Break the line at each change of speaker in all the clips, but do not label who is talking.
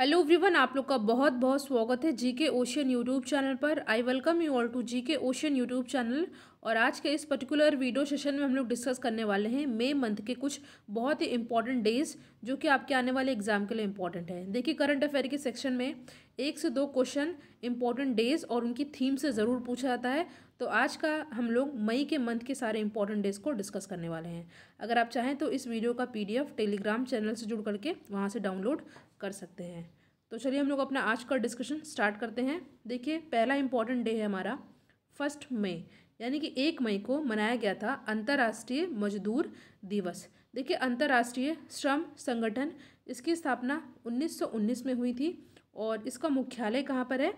hello everyone आप लोग का बहुत बहुत स्वागत है जीके ओशियन यूट्यूब चैनल पर I welcome you all to GK ocean YouTube channel और आज के इस पर्टिकुलर वीडियो सेशन में हम लोग डिस्कस करने वाले हैं मई मंथ के कुछ बहुत ही इंपॉर्टेंट डेज जो कि आपके आने वाले एग्जाम के लिए इंपॉर्टेंट है देखिए करंट अफेयर के सेक्शन में एक से दो क्वेश्चन इंपॉर्टेंट डेज और उनकी थीम से ज़रूर पूछा जाता है तो आज का हम लोग मई के मंथ के सारे इंपॉर्टेंट डेज को डिस्कस करने वाले हैं अगर आप चाहें तो इस वीडियो का पीडीएफ टेलीग्राम चैनल से जुड़ करके वहाँ से डाउनलोड कर सकते हैं तो चलिए हम लोग अपना आज का डिस्कशन स्टार्ट करते हैं देखिए पहला इम्पॉर्टेंट डे है हमारा फर्स्ट मई यानी कि एक मई को मनाया गया था अंतर्राष्ट्रीय मजदूर दिवस देखिए अंतर्राष्ट्रीय श्रम संगठन इसकी स्थापना 1919 में हुई थी और इसका मुख्यालय कहाँ पर है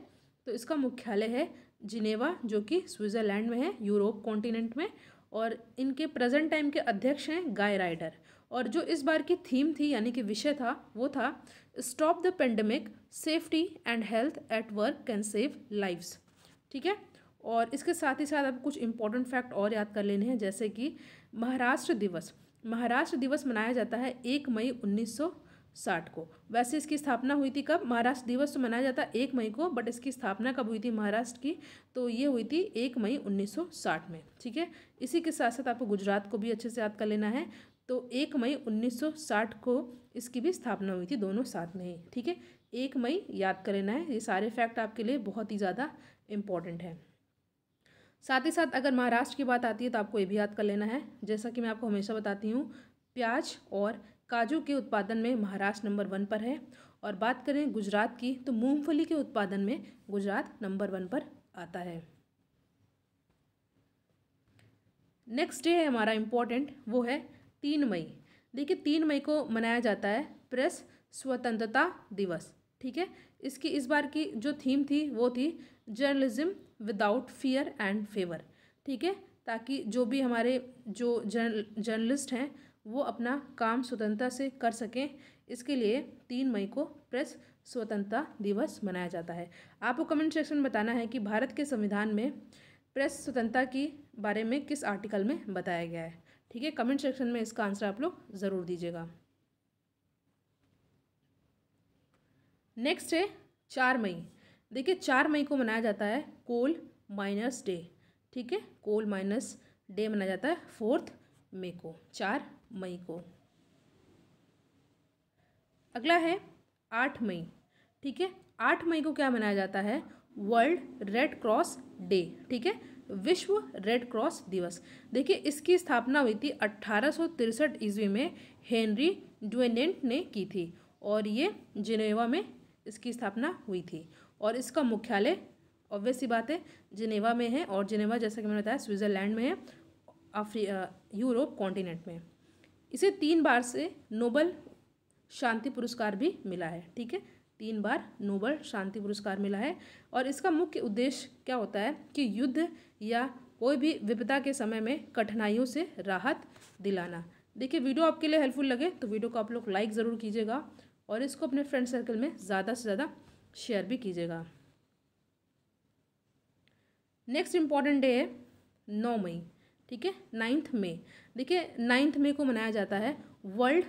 तो इसका मुख्यालय है जिनेवा जो कि स्विट्ज़रलैंड में है यूरोप कॉन्टिनेंट में और इनके प्रेजेंट टाइम के अध्यक्ष हैं गाय राइडर और जो इस बार की थीम थी यानी कि विषय था वो था stop the pandemic safety and health at work can save lives ठीक है और इसके साथ ही साथ अब कुछ इंपॉर्टेंट फैक्ट और याद कर लेने हैं जैसे कि महाराष्ट्र दिवस महाराष्ट्र दिवस मनाया जाता है एक मई उन्नीस सौ साठ को वैसे इसकी स्थापना हुई थी कब महाराष्ट्र दिवस तो मनाया जाता एक मई को बट इसकी स्थापना कब हुई थी महाराष्ट्र की तो ये हुई थी एक मई 1960 में ठीक है इसी के साथ साथ आपको गुजरात को भी अच्छे से याद कर लेना है तो एक मई 1960 को इसकी भी स्थापना हुई थी दोनों साथ में ही ठीक है एक मई याद कर लेना है ये सारे फैक्ट आपके लिए बहुत ही ज़्यादा इम्पॉर्टेंट है साथ ही साथ अगर महाराष्ट्र की बात आती है तो आपको ये भी याद कर लेना है जैसा कि मैं आपको हमेशा बताती हूँ प्याज और काजू के उत्पादन में महाराष्ट्र नंबर वन पर है और बात करें गुजरात की तो मूंगफली के उत्पादन में गुजरात नंबर वन पर आता है नेक्स्ट डे है हमारा इम्पोर्टेंट वो है तीन मई देखिए तीन मई को मनाया जाता है प्रेस स्वतंत्रता दिवस ठीक है इसकी इस बार की जो थीम थी वो थी journalism without fear and favour ठीक है ताकि जो भी हमारे जो जर्नलिस्ट हैं वो अपना काम स्वतंत्रता से कर सकें इसके लिए तीन मई को प्रेस स्वतंत्रता दिवस मनाया जाता है आपको कमेंट सेक्शन में बताना है कि भारत के संविधान में प्रेस स्वतंत्रता के बारे में किस आर्टिकल में बताया गया है ठीक है कमेंट सेक्शन में इसका आंसर आप लोग ज़रूर दीजिएगा नेक्स्ट है चार मई देखिए चार मई को मनाया जाता है कोल माइनस डे ठीक है कोल माइनस डे मनाया जाता है फोर्थ मे को चार मई को अगला है आठ मई ठीक है आठ मई को क्या मनाया जाता है वर्ल्ड रेड क्रॉस डे ठीक है विश्व रेड क्रॉस दिवस देखिए इसकी स्थापना हुई थी अट्ठारह ईस्वी में हेनरी ड्वेनेंट ने की थी और ये जिनेवा में इसकी स्थापना हुई थी और इसका मुख्यालय ऑब्वियस ही बात है जिनेवा में है और जिनेवा जैसा कि मैंने बताया स्विट्ज़रलैंड में है यूरोप कॉन्टिनेंट में इसे तीन बार से नोबल शांति पुरस्कार भी मिला है ठीक है तीन बार नोबल शांति पुरस्कार मिला है और इसका मुख्य उद्देश्य क्या होता है कि युद्ध या कोई भी विपदा के समय में कठिनाइयों से राहत दिलाना देखिए वीडियो आपके लिए हेल्पफुल लगे तो वीडियो को आप लोग लाइक ज़रूर कीजिएगा और इसको अपने फ्रेंड सर्कल में ज़्यादा से ज़्यादा शेयर भी कीजिएगा नेक्स्ट इम्पॉर्टेंट डे है नौ मई ठीक है नाइन्थ मे देखिए नाइन्थ मे को मनाया जाता है वर्ल्ड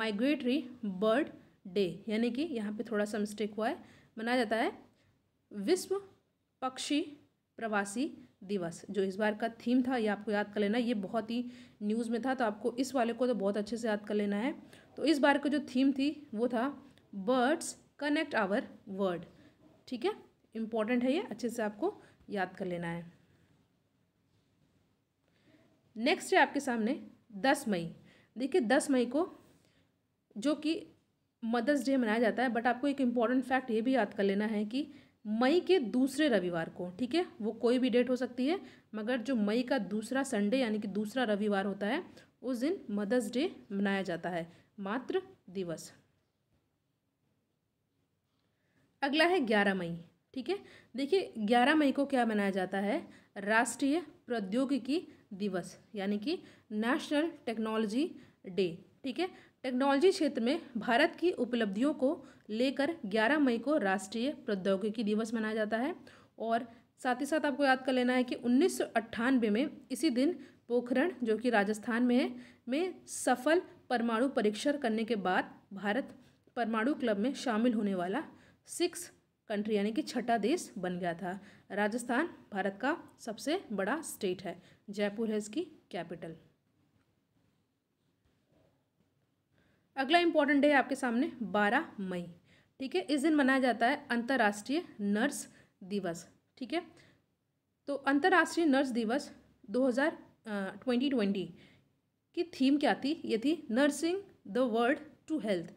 माइग्रेटरी बर्ड डे यानी कि यहाँ पे थोड़ा सा मिस्टेक हुआ है मनाया जाता है विश्व पक्षी प्रवासी दिवस जो इस बार का थीम था ये आपको याद कर लेना ये बहुत ही न्यूज़ में था तो आपको इस वाले को तो बहुत अच्छे से याद कर लेना है तो इस बार का जो थीम थी वो था बर्ड्स कनेक्ट आवर वर्ल्ड ठीक है इम्पॉर्टेंट है ये अच्छे से आपको याद कर लेना है नेक्स्ट है आपके सामने दस मई देखिए दस मई को जो कि मदर्स डे मनाया जाता है बट आपको एक इम्पॉर्टेंट फैक्ट ये भी याद कर लेना है कि मई के दूसरे रविवार को ठीक है वो कोई भी डेट हो सकती है मगर जो मई का दूसरा संडे यानी कि दूसरा रविवार होता है उस दिन मदर्स डे मनाया जाता है मात्र दिवस अगला है ग्यारह मई ठीक है देखिए ग्यारह मई को क्या मनाया जाता है राष्ट्रीय प्रौद्योगिकी दिवस यानी कि नेशनल टेक्नोलॉजी डे ठीक है टेक्नोलॉजी क्षेत्र में भारत की उपलब्धियों को लेकर 11 मई को राष्ट्रीय प्रौद्योगिकी दिवस मनाया जाता है और साथ ही साथ आपको याद कर लेना है कि उन्नीस में इसी दिन पोखरण जो कि राजस्थान में है में सफल परमाणु परीक्षण करने के बाद भारत परमाणु क्लब में शामिल होने वाला सिक्स कंट्री यानी कि छठा देश बन गया था राजस्थान भारत का सबसे बड़ा स्टेट है जयपुर है इसकी कैपिटल अगला इंपॉर्टेंट डे है आपके सामने 12 मई ठीक है इस दिन मनाया जाता है अंतर्राष्ट्रीय नर्स दिवस ठीक है तो अंतर्राष्ट्रीय नर्स दिवस 2000 ट्वेंटी ट्वेंटी की थीम क्या थी ये थी nursing the world to health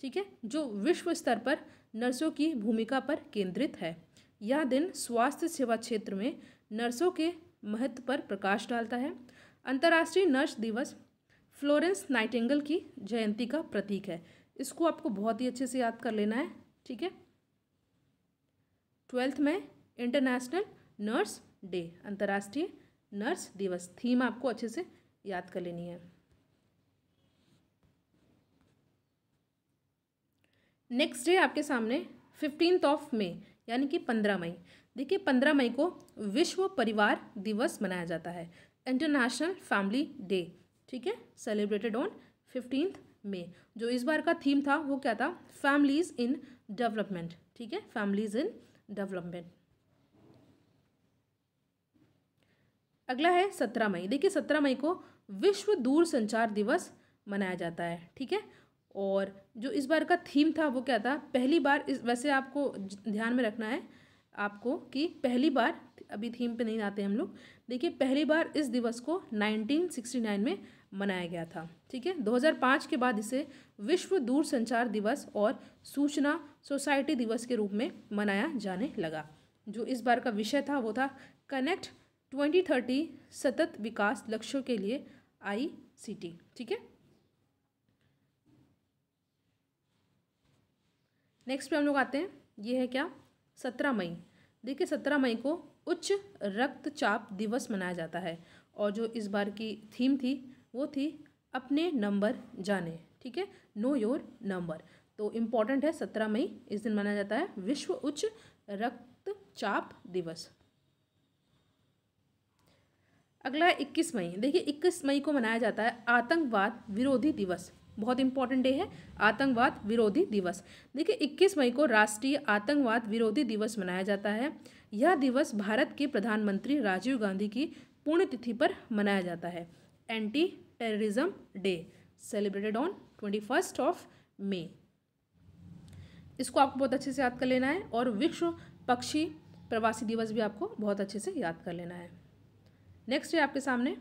ठीक है जो विश्व स्तर पर नर्सों की भूमिका पर केंद्रित है यह दिन स्वास्थ्य सेवा क्षेत्र में नर्सों के महत्व पर प्रकाश डालता है अंतर्राष्ट्रीय नर्स दिवस फ्लोरेंस नाइटेंगल की जयंती का प्रतीक है इसको आपको बहुत ही अच्छे से याद कर लेना है ठीक है ट्वेल्थ में इंटरनेशनल नर्स डे अंतर्राष्ट्रीय नर्स दिवस थीम आपको अच्छे से याद कर लेनी है नेक्स्ट डे आपके सामने फिफ्टींथ ऑफ मई यानी कि पंद्रह मई देखिए पंद्रह मई को विश्व परिवार दिवस मनाया जाता है इंटरनेशनल फैमिली डे ठीक है सेलिब्रेटेड ऑन फिफ्टींथ मई जो इस बार का थीम था वो क्या था फैमिलीज इन डेवलपमेंट ठीक है फैमिलीज इन डेवलपमेंट अगला है सत्रह मई देखिए सत्रह मई को विश्व दूर संचार दिवस मनाया जाता है ठीक है और जो इस बार का थीम था वो क्या था पहली बार इस वैसे आपको ध्यान में रखना है आपको कि पहली बार अभी थीम पे नहीं आते हम लोग देखिए पहली बार इस दिवस को 1969 में मनाया गया था ठीक है 2005 के बाद इसे विश्व दूरसंचार दिवस और सूचना सोसाइटी दिवस के रूप में मनाया जाने लगा जो इस बार का विषय था वो था कनेक्ट 2030 सतत विकास लक्ष्यों के लिए आईसीटी ठीक है नेक्स्ट पे हम लोग आते हैं ये है क्या सत्रह मई देखिए सत्रह मई को उच्च रक्तचाप दिवस मनाया जाता है और जो इस बार की थीम थी वो थी अपने नंबर जाने ठीक है नो योर नंबर तो इम्पॉर्टेंट है सत्रह मई इस दिन मनाया जाता है विश्व उच्च रक्तचाप दिवस अगला है इक्कीस मई देखिए इक्कीस मई को मनाया जाता है आतंकवाद विरोधी दिवस बहुत इंपॉर्टेंट डे है आतंकवाद विरोधी दिवस देखिए इक्कीस मई को राष्ट्रीय आतंकवाद विरोधी दिवस मनाया जाता है यह दिवस भारत के प्रधानमंत्री राजीव गांधी की पुण्यतिथि पर मनाया जाता है anti terrorism day celebrated on twenty first of May इसको आपको बहुत अच्छे से याद कर लेना है और विश्व पक्षी प्रवासी दिवस भी आपको बहुत अच्छे से याद कर लेना है नेक्स्ट है आपके सामने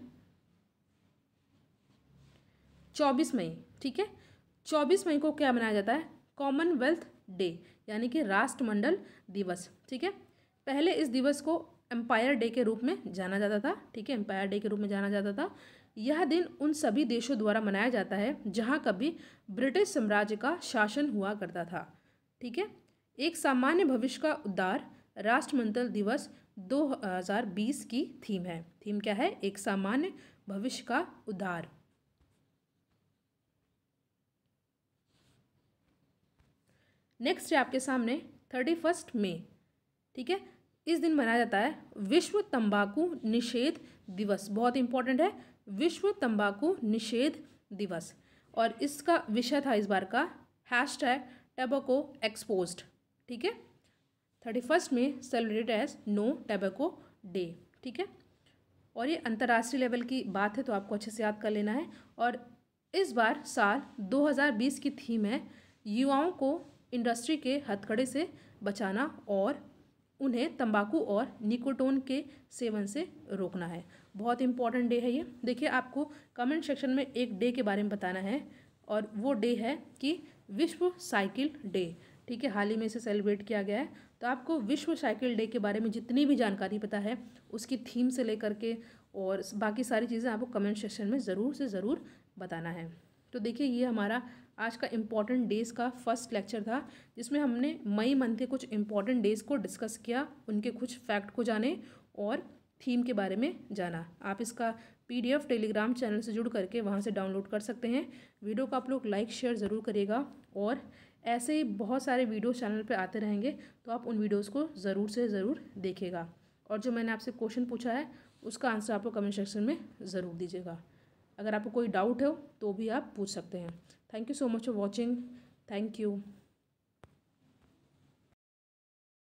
चौबीस मई ठीक है चौबीस मई को क्या मनाया जाता है कॉमनवेल्थ डे यानी कि राष्ट्रमंडल दिवस ठीक है पहले इस दिवस को एम्पायर डे के रूप में जाना जाता था ठीक है एम्पायर डे के रूप में जाना जाता था यह दिन उन सभी देशों द्वारा मनाया जाता है जहाँ कभी ब्रिटिश साम्राज्य का शासन हुआ करता था ठीक है एक सामान्य भविष्य का उद्धार राष्ट्रमंडल दिवस 2020 की थीम है थीम क्या है एक सामान्य भविष्य का उद्धार नेक्स्ट है आपके सामने थर्टी फर्स्ट मे ठीक है इस दिन मनाया जाता है विश्व तंबाकू निषेध दिवस बहुत इंपॉर्टेंट है विश्व तंबाकू निषेध दिवस और इसका विषय था इस बार का हैश टैग टैबको एक्सपोज ठीक है थर्टी फर्स्ट में celebrate as no tobacco day ठीक है और ये अंतर्राष्ट्रीय लेवल की बात है तो आपको अच्छे से याद कर लेना है और इस बार साल 2020 की थीम है युवाओं को इंडस्ट्री के हथकड़े से बचाना और उन्हें तंबाकू और निकोटोन के सेवन से रोकना है बहुत इंपॉर्टेंट डे है ये देखिए आपको कमेंट सेक्शन में एक डे के बारे में बताना है और वो डे है कि विश्व साइकिल डे ठीक है हाल ही में इसे सेलिब्रेट किया गया है तो आपको विश्व साइकिल डे के बारे में जितनी भी जानकारी पता है उसकी थीम से लेकर के और बाकी सारी चीज़ें आपको कमेंट सेक्शन में ज़रूर से ज़रूर बताना है तो देखिए ये हमारा आज का इम्पॉर्टेंट डेज़ का फर्स्ट लेक्चर था जिसमें हमने मई मंथ के कुछ इम्पॉर्टेंट डेज़ को डिस्कस किया उनके कुछ फैक्ट को जाने और थीम के बारे में जाना आप इसका पीडीएफ टेलीग्राम चैनल से जुड़ करके वहाँ से डाउनलोड कर सकते हैं वीडियो को आप लोग लाइक शेयर ज़रूर करिएगा और ऐसे ही बहुत सारे वीडियो चैनल पर आते रहेंगे तो आप उन वीडियोज़ को ज़रूर से ज़रूर देखेगा और जो मैंने आपसे क्वेश्चन पूछा है उसका आंसर आपको कमेंट सेक्शन में ज़रूर दीजिएगा अगर आपको कोई डाउट हो तो भी आप पूछ सकते हैं thank you so much for watching thank you